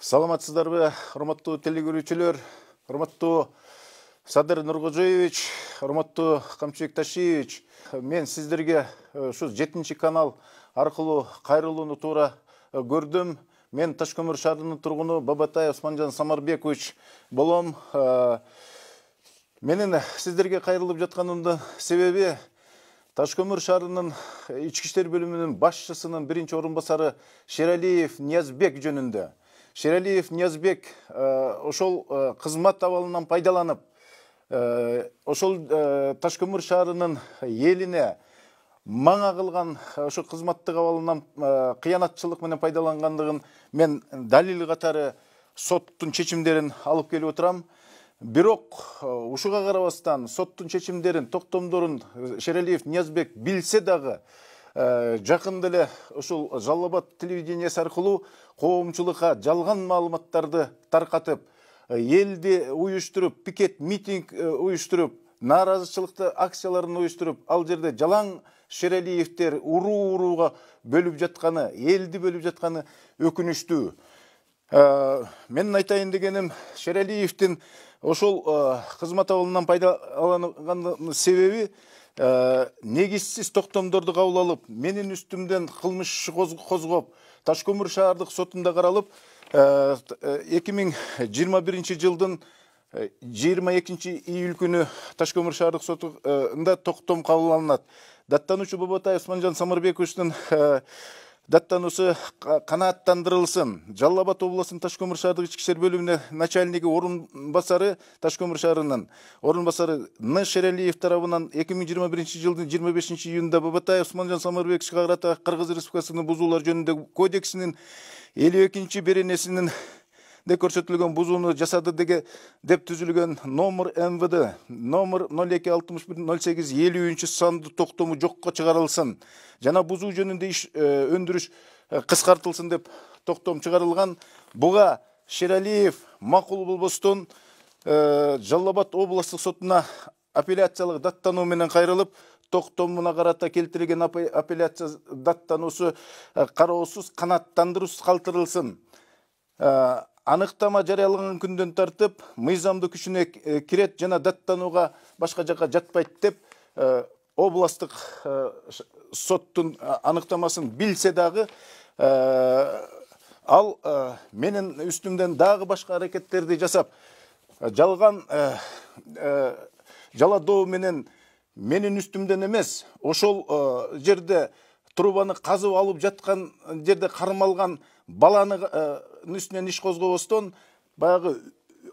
саламатсыздарбы урматтуу телекөрүүчүлөр урматтуу садыр нургожоевич урматтуу камчыбек ташиевич мен сіздерге ушул э, жетинчи канал аркылуу кайрылууну туура э, көрдім. мен Ташкөмір шаарынын тұрғыны бабатай османжан самарбекович болом э, менин сиздерге кайрылып жатканымдын себеби ташкөмүр шаарынын ички иштер бөлүмүнүн башчысынын биринчи орун басары шералиев ниязбек жөнүндө Шералиев Ниязбек э, ошол кызмат э, абалынан пайдаланып э, ошол Ташкөмір шарының элине маңа кылган ошо кызматтык абалынан қиянатшылық менен пайдаланғандығын мен далил катары соттун чечимдерин алып келип отырам. бирок ушуга карабастан соттун чечимдерин токтомдорун шералиев ниязбек билсе дагы Э, жақын эле ушул жалабат телевидениясы аркылуу коомчулукка жалган маалыматтарды таркатып элди уюштуруп пикет митинг э, уюштуруп нааразычылыкты акцияларын уюштуруп ал жерде жалаң шералиевтер уруу урууга бөлүп жатканы элди бөлүп жатканы өкүнүчтүү э, Мен айтайын дегеним шералиевдин ошол кызмат абалынан пайдаланганын себеби ә, негізсіз тоқтамдарды қаулы алып менің үстімден қылмыш іші қозғап ташкөмір шағардық сотында қаралып ә, э, 2021 э, жылдың 22 июль күні ташкөмір шағардық сотында тоқтам қабыл алынады даттанушы бабатай османжан самарбековичтің даттануусу канааттандырылсын жалал абад областынын таш көмүр шаардык ички иштер бөлүмүнө начальниги орун басары таш көмүр шаарынын орун басары н шералиев тарабынан эки миң жыйырма биринчи жылдын жыйырма бешинчи июнунда бабатаев усманжан самарбековичке карата кыргыз республикасынын бузуулар жөнүндөгү кодексинин элүү экинчи беренесинин де көрсетілген бұзуыны жасады деге деп түзілген номер мвд номер ноль эки алтымыш бир ноль сегиз элүүнчү жана бузуу жөнінде иш э, өндүрүш э, деп токтом чығарылған бұға шералиев Мақұл болбостон э, жалал областық сотына апелляциялық даттану даттануу менен кайрылып токтомуна карата келтирилген апелляция даттануусу қараусыз канааттандыруусуз қалтырылсын анықтама жарыяланган күнден тартып мыйзамды күшіне э, кирет жана даттануға башка жака жатпайт деп э, облыстық э, соттун анықтамасын билсе дагы ал менин үстүмдөн дагы башка аракеттерди жасап жалған, жаладоо менен менин үстүмдөн эмес ошол жерде трубаны казып алып жаткан жерде кармалган баланы э, үстінен іш козгобостон баяғы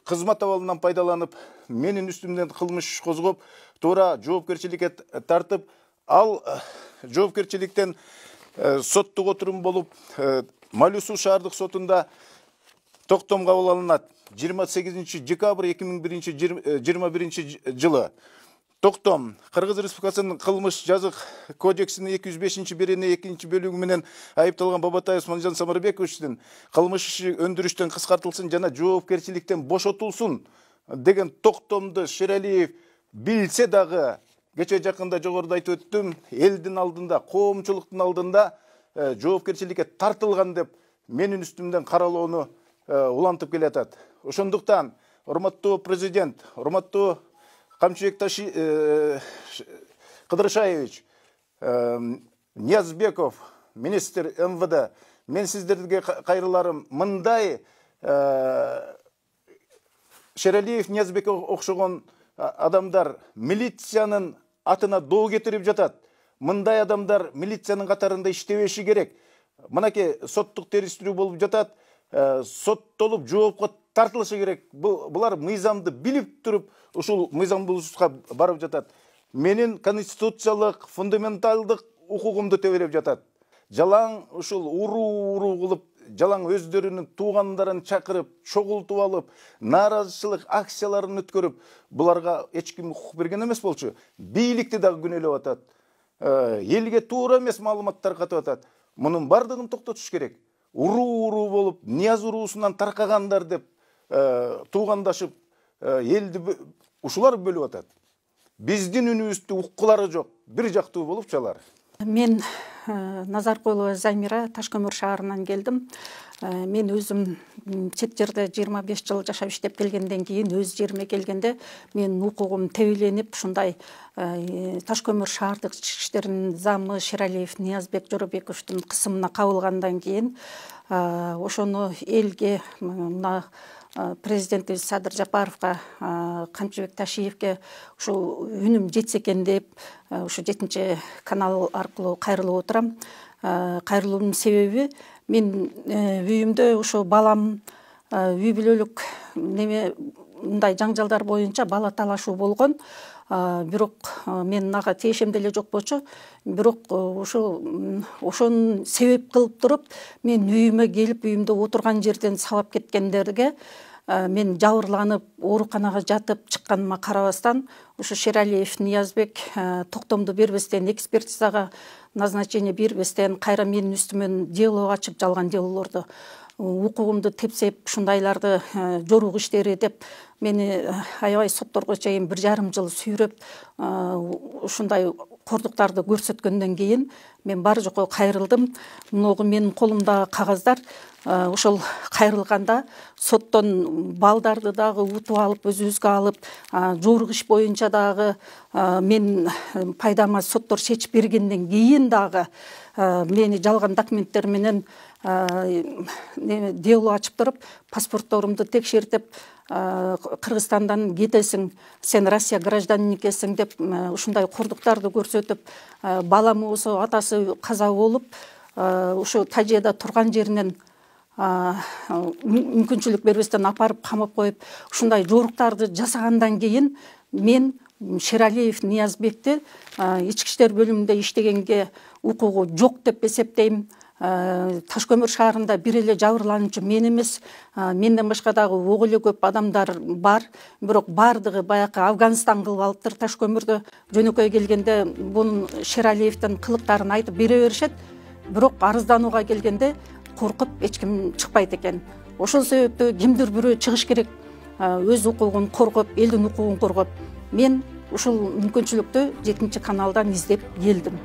қызмат абалынан пайдаланып менің үстімнен қылмыш козгоп тура жоопкерчиликке э, тартып ал э, жауапкершіліктен соттық отырым болып малюсу шаардық сотында тоқтом алынат алынады 28 декабрь 2021 жылы токтом кыргыз республикасынын кылмыш жазык кодексинин эки жүз бешинчи берени экинчи бөлүгү менен айыпталган бабатаев усманжан самарбековичтин кылмыш иши өндүрүштөн кыскартылсын жана жоопкерчиликтен бошотулсун деген токтомду шералиев билсе дагы кече жакында жогоруда айтып өттүм элдин алдында коомчулуктун алдында жоопкерчиликке тартылган деп менин үстүмдөн каралоону улантып келатат ошондуктан урматтуу президент урматтуу Хамчик Таши, э, Қыдыршаевич, Ниязбеков, министр МВД, мен сіздерге қайрыларым, мындай ә, Шералиев Ниязбеков оқшыған адамдар милицияның атына доу кетіріп жатат. Мындай адамдар милицияның қатарында іштебеші керек. мынаке соттық терістіру болып жатат, ә, жоып тартылышы керек бұл бұлар мыйзамды билип тұрып ушул мыйзам бузушка барып жатат менин конституциялык фундаменталдык укугумду тебелеп жатат жалаң ушул уруу уруу кылып жалаң өздөрүнүн туугандарын чакырып чогултуп алып нааразычылык акцияларын өткөрүп буларга эч ким укук берген эмес болчу бийликти дагы күнөөлөп атат э, элге туура эмес маалымат таркатып атат мунун баардыгын токтотуш керек уруу уруу болуп нияз уруусунан таркагандар деп Э, туугандашып элди ушулар бөлүп атат биздин үнүбүздү ұққылары жоқ, бір жақты болып жалар. мен э, назаркулова займира Ташкөмір шаарынан келдім. Э, мен өзім шет жерде 25 жыл жашап іштеп келгенден кейін өз жеріме келгенде мен укугум тәуеленіп ушундай э, таш көмір шаардык замы шералиев ниязбек жоробековичтин қысымына кабылгандан кийин э, ошону элге мына президентибиз садыр жапаровго камчыбек ташиевке ушул үнүм жетсе экен деп ушу жетинчи канал аркылуу кайрылып отурам кайрылуумдун себеби мен э, үйімді ошо балам э, үй бүлөлүк неме мындай жаңжалдар боюнча бала талашуу болгон бирок менин ага тиешем деле жок болчу бирок ошол ошону себеп кылып туруп мен үйүмө келип үйүмдө отурган жерден сабап кеткендерге мен жабырланып ооруканага жатып чыкканыма карабастан ушу шералиев ниязбек токтомду бербестен экспертизага назначение бербестен кайра менин үстүмөн дело ачып жалган делолорду укугумду тепсеп ушундайларды э, жоруу иштери деп мени э, аябай сотторго чейин бир жарым жыл сүйрөп э, ушундай кордуктарды көрсөткөндөн кийин мен баар жокко кайрылдым могу менин колумдагы кагаздар ошол кайрылганда соттон балдарды дагы утуп алып өзүбүзгө алып жорук иш боюнча дагы мен пайдама соттор чечип бергенден кийин дагы Э, мени жалған документтер менен э, дело ачып тек паспортторумду текшертип кыргызстандан э, кетесиң сен россия гражданин экенсиң деп ушундай құрдықтарды көрсөтүп баламы болсо атасы қаза болуп ушу тажеда турган жерінен мүмкіншілік бербестен апарып қамап қойып ушундай жоруктарды жасағандан кейін мен шералиев ниязбекти ички иштер бөлүмүндө иштегенге укугу жок деп эсептейм таш көмүр шаарында бир эле жабырлануучу мен эмес менден башка дагы эле көп адамдар бар бирок баардыгы баягы афганстан кылып алыптыр таш көмүрдү жөнөкөй келгенде бұл шералиевдин кылыктарын айтып бере беришет бирок арызданууга келгенде коркуп эч ким чыкпайт экен ошол себептүү кимдир бирөө чыгыш керек өз укугун коргоп элдин укугун коргоп мен ұшыл мүмкіншілікті жетинчи каналдан іздеп келдим